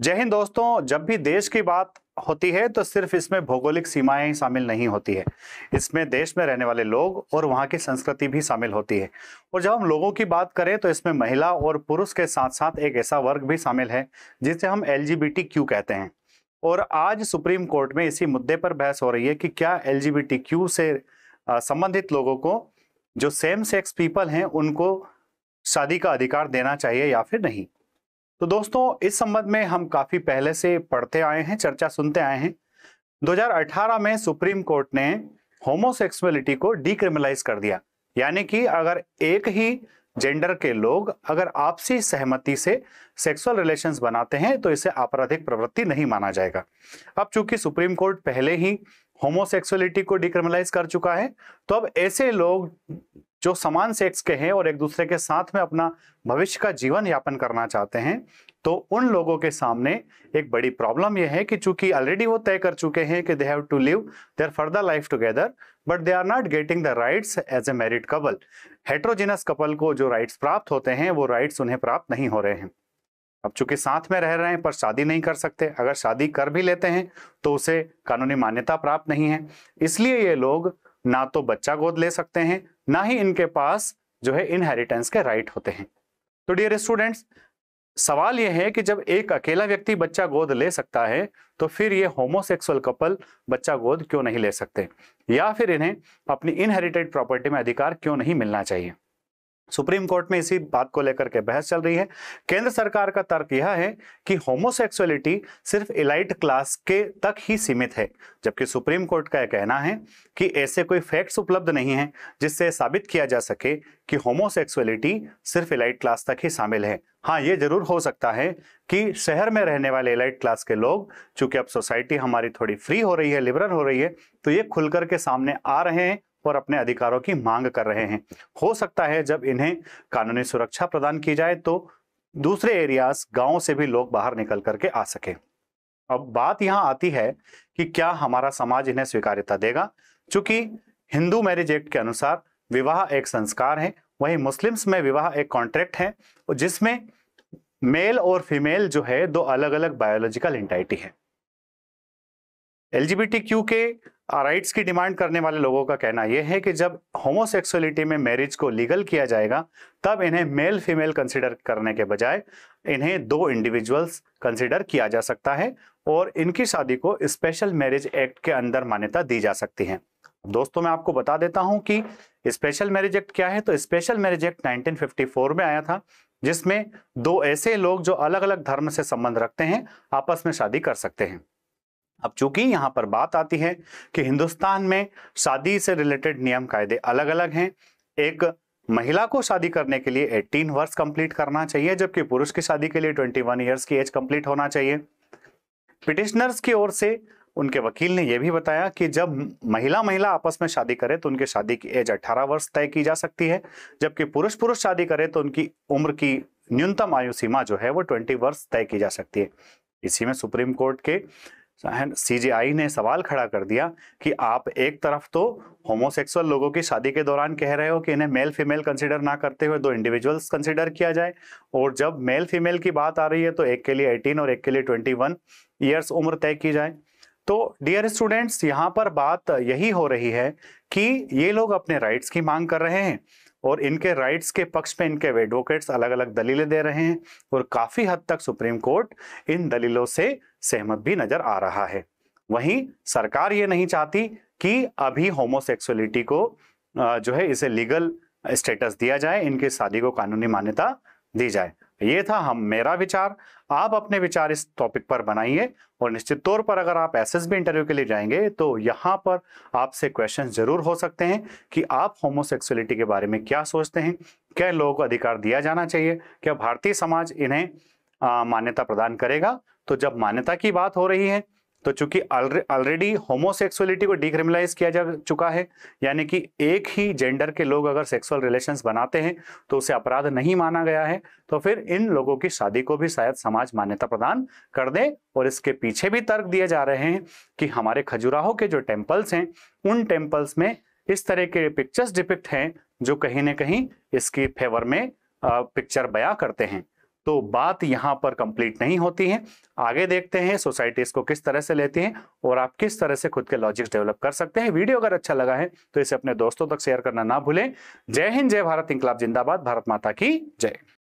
जय हिंद दोस्तों जब भी देश की बात होती है तो सिर्फ इसमें भौगोलिक सीमाएं ही शामिल नहीं होती है इसमें देश में रहने वाले लोग और वहां की संस्कृति भी शामिल होती है और जब हम लोगों की बात करें तो इसमें महिला और पुरुष के साथ साथ एक ऐसा वर्ग भी शामिल है जिसे हम एल क्यू कहते हैं और आज सुप्रीम कोर्ट में इसी मुद्दे पर बहस हो रही है कि क्या एल क्यू से संबंधित लोगों को जो सेम सेक्स पीपल हैं उनको शादी का अधिकार देना चाहिए या फिर नहीं तो दोस्तों इस संबंध में हम काफी पहले से पढ़ते आए हैं चर्चा सुनते आए हैं 2018 में सुप्रीम कोर्ट ने होमोसेक्सुअलिटी को डिक्रिमिनलाइज कर दिया यानी कि अगर एक ही जेंडर के लोग अगर आपसी सहमति से सेक्सुअल रिलेशंस बनाते हैं तो इसे आपराधिक प्रवृत्ति नहीं माना जाएगा अब चूंकि सुप्रीम कोर्ट पहले ही होमोसेक्सुअलिटी को डिक्रिमिनलाइज कर चुका है तो अब ऐसे लोग जो समान सेक्स के हैं और एक दूसरे के साथ में अपना भविष्य का जीवन यापन करना चाहते हैं तो उन लोगों के सामने एक बड़ी प्रॉब्लम यह है कि चूंकि ऑलरेडी वो तय कर चुके हैं कि they have to live their further life together but they are not getting the rights as a married couple heterogeneous couple को जो राइट्स प्राप्त होते हैं वो राइट्स उन्हें प्राप्त नहीं हो रहे हैं अब चूंकि साथ में रह रहे हैं पर शादी नहीं कर सकते अगर शादी कर भी लेते हैं तो उसे कानूनी मान्यता प्राप्त नहीं है इसलिए ये लोग ना तो बच्चा गोद ले सकते हैं ना ही इनके पास जो है इनहेरिटेंस के राइट होते हैं तो डियर स्टूडेंट्स सवाल यह है कि जब एक अकेला व्यक्ति बच्चा गोद ले सकता है तो फिर ये होमोसेक्सुअल कपल बच्चा गोद क्यों नहीं ले सकते या फिर इन्हें अपनी इनहेरिटेड प्रॉपर्टी में अधिकार क्यों नहीं मिलना चाहिए सुप्रीम कोर्ट में इसी बात को लेकर के बहस चल रही है केंद्र सरकार का तर्क यह है कि होमोसेक्सुअलिटी सिर्फ इलाइट क्लास के तक ही सीमित है जबकि सुप्रीम कोर्ट का यह कहना है कि ऐसे कोई फैक्ट्स उपलब्ध नहीं है जिससे साबित किया जा सके कि होमोसेक्सुअलिटी सिर्फ इलाइट क्लास तक ही शामिल है हाँ ये जरूर हो सकता है कि शहर में रहने वाले इलाइट क्लास के लोग चूंकि अब सोसाइटी हमारी थोड़ी फ्री हो रही है लिबरल हो रही है तो ये खुलकर के सामने आ रहे हैं और अपने अधिकारों की मांग कर रहे हैं हो सकता है जब इन्हें कानूनी सुरक्षा प्रदान की जाए तो दूसरे एरियाज गाँव से भी लोग बाहर निकल करके आ सके अब बात यहाँ आती है कि क्या हमारा समाज इन्हें स्वीकार्यता देगा चूंकि हिंदू मैरिज एक्ट के अनुसार विवाह एक संस्कार है वहीं मुस्लिम्स में विवाह एक कॉन्ट्रैक्ट है जिसमें मेल और फीमेल जो है दो अलग अलग बायोलॉजिकल इंटाइटी है एलजीबीटी क्यू के राइट्स की डिमांड करने वाले लोगों का कहना यह है कि जब होमोसेक्सुअलिटी में मैरिज को लीगल किया जाएगा तब इन्हें मेल फीमेल कंसिडर करने के बजाय इन्हें दो इंडिविजुअल्स कंसिडर किया जा सकता है और इनकी शादी को स्पेशल मैरिज एक्ट के अंदर मान्यता दी जा सकती है दोस्तों मैं आपको बता देता हूं कि स्पेशल मैरिज एक्ट क्या है तो स्पेशल मैरिज एक्ट 1954 में आया था जिसमें दो ऐसे लोग जो अलग अलग धर्म से संबंध रखते हैं आपस में शादी कर सकते हैं अब चूंकि यहां पर बात आती है कि हिंदुस्तान में शादी से रिलेटेड नियम कायदे अलग अलग हैं एक महिला को शादी करने के लिए 18 वर्ष कंप्लीट करना चाहिए जबकि पुरुष की शादी के लिए 21 इयर्स की एज कंप्लीट होना चाहिए पिटिशनर्स की ओर से उनके वकील ने यह भी बताया कि जब महिला महिला आपस में शादी करे तो उनकी शादी की एज 18 वर्ष तय की जा सकती है जबकि पुरुष पुरुष शादी करे तो उनकी उम्र की न्यूनतम आयु सीमा जो है वो ट्वेंटी वर्ष तय की जा सकती है इसी में सुप्रीम कोर्ट के सीजीआई ने सवाल खड़ा कर दिया कि आप एक तरफ तो होमोसेक्सुअल लोगों की शादी के दौरान कह रहे हो कि इन्हें मेल फीमेल कंसिडर ना करते हुए दो इंडिविजुअल्स कंसिडर किया जाए और जब मेल फीमेल की बात आ रही है तो एक के लिए 18 और एक के लिए 21 ईयर्स उम्र तय की जाए तो डियर स्टूडेंट्स यहाँ पर बात यही हो रही है कि ये लोग अपने राइट्स की मांग कर रहे हैं और इनके राइट्स के पक्ष में इनके एडवोकेट्स अलग अलग दलीलें दे रहे हैं और काफ़ी हद तक सुप्रीम कोर्ट इन दलीलों से सहमत भी नज़र आ रहा है वहीं सरकार ये नहीं चाहती कि अभी होमोसेक्सुअलिटी को जो है इसे लीगल स्टेटस दिया जाए इनकी शादी को कानूनी मान्यता दी जाए ये था हम मेरा विचार आप अपने विचार इस टॉपिक पर बनाइए और निश्चित तौर पर अगर आप एसएसबी इंटरव्यू के लिए जाएंगे तो यहाँ पर आपसे क्वेश्चन जरूर हो सकते हैं कि आप होमोसेक्सुअलिटी के बारे में क्या सोचते हैं क्या लोगों को अधिकार दिया जाना चाहिए क्या भारतीय समाज इन्हें मान्यता प्रदान करेगा तो जब मान्यता की बात हो रही है तो चूंकि ऑलरेडी होमोसेक्सुअलिटी को डिक्रिमिलाइज किया जा चुका है यानी कि एक ही जेंडर के लोग अगर सेक्सुअल रिलेशन बनाते हैं तो उसे अपराध नहीं माना गया है तो फिर इन लोगों की शादी को भी शायद समाज मान्यता प्रदान कर दे और इसके पीछे भी तर्क दिए जा रहे हैं कि हमारे खजुराहो के जो टेम्पल्स हैं उन टेम्पल्स में इस तरह के पिक्चर्स डिपिक्ट हैं जो कहीं ना कहीं इसकी फेवर में पिक्चर बया करते हैं तो बात यहां पर कंप्लीट नहीं होती है आगे देखते हैं सोसाइटी को किस तरह से लेती हैं और आप किस तरह से खुद के लॉजिक्स डेवलप कर सकते हैं वीडियो अगर अच्छा लगा है तो इसे अपने दोस्तों तक शेयर करना ना भूलें जय हिंद जय भारत इंकलाब जिंदाबाद भारत माता की जय